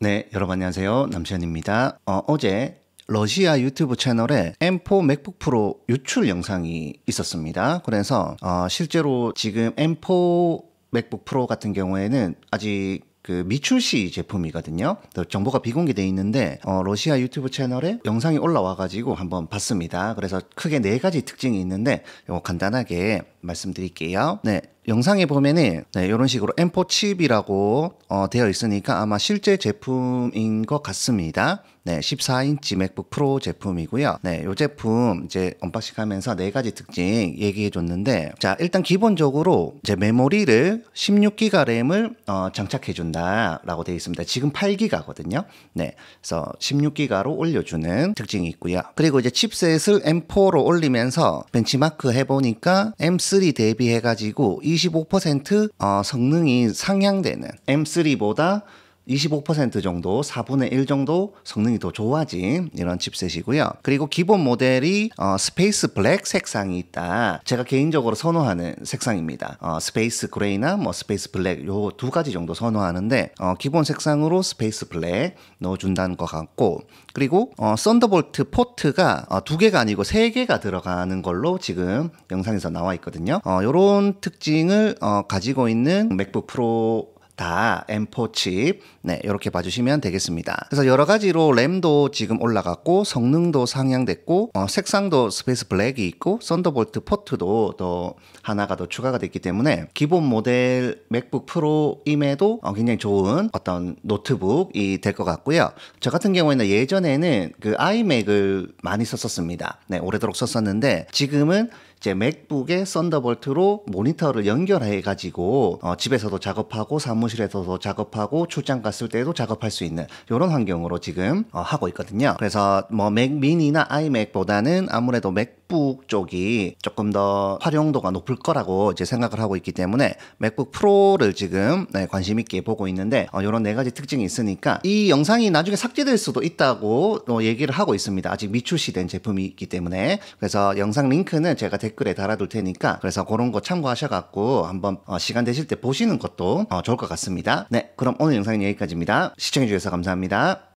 네, 여러분 안녕하세요. 남시현입니다. 어, 제 러시아 유튜브 채널에 M4 맥북 프로 유출 영상이 있었습니다. 그래서 어, 실제로 지금 M4 맥북 프로 같은 경우에는 아직 그 미출시 제품이거든요. 정보가 비공개되어 있는데 어, 러시아 유튜브 채널에 영상이 올라와가지고 한번 봤습니다. 그래서 크게 네 가지 특징이 있는데 요 간단하게 말씀드릴게요. 네, 영상에 보면은 네, 이런 식으로 M4 칩이라고 어, 되어 있으니까 아마 실제 제품인 것 같습니다. 네, 14인치 맥북 프로 제품이고요. 네, 이 제품 이제 언박싱하면서 네 가지 특징 얘기해 줬는데, 자 일단 기본적으로 이제 메모리를 16기가 램을 어, 장착해 준다라고 되어 있습니다. 지금 8기가거든요. 네, 그래서 16기가로 올려주는 특징이 있고요. 그리고 이제 칩셋을 M4로 올리면서 벤치마크 해보니까 M3 대비해가지고 25% 어, 성능이 상향되는 M3보다 25% 정도, 4분의 1 정도 성능이 더 좋아진 이런 칩셋이고요. 그리고 기본 모델이 어, 스페이스 블랙 색상이 있다. 제가 개인적으로 선호하는 색상입니다. 어, 스페이스 그레이나 뭐 스페이스 블랙 요 두 가지 정도 선호하는데 어, 기본 색상으로 스페이스 블랙 넣어준다는 것 같고 그리고 썬더볼트 어, 포트가 어, 두 개가 아니고 세 개가 들어가는 걸로 지금 영상에서 나와 있거든요. 이런 어, 특징을 가지고 있는 맥북 프로 다 M4 칩, 네, 이렇게 봐주시면 되겠습니다. 그래서 여러 가지로 램도 지금 올라갔고, 성능도 상향됐고, 어, 색상도 스페이스 블랙이 있고, 썬더볼트 포트도 더 하나가 더 추가가 됐기 때문에 기본 모델 맥북 프로임에도 어, 굉장히 좋은 어떤 노트북이 될 것 같고요. 저 같은 경우에는 예전에는 그 아이맥을 많이 썼었습니다. 네, 오래도록 썼었는데 지금은 제 맥북에 썬더볼트로 모니터를 연결해 가지고 어, 집에서도 작업하고 사무실에서도 작업하고 출장 갔을 때도 작업할 수 있는 이런 환경으로 지금 어, 하고 있거든요. 그래서 뭐맥 미니나 아이맥보다는 아무래도 맥 맥북 쪽이 조금 더 활용도가 높을 거라고 이제 생각을 하고 있기 때문에 맥북 프로를 지금 네, 관심 있게 보고 있는데 어, 이런 네 가지 특징이 있으니까 이 영상이 나중에 삭제될 수도 있다고 어, 얘기를 하고 있습니다. 아직 미출시된 제품이기 있 때문에 그래서 영상 링크는 제가 댓글에 달아둘 테니까 그래서 그런 거 참고하셔갖고 한번 어, 시간 되실 때 보시는 것도 어, 좋을 것 같습니다. 네, 그럼 오늘 영상은 여기까지입니다. 시청해주셔서 감사합니다.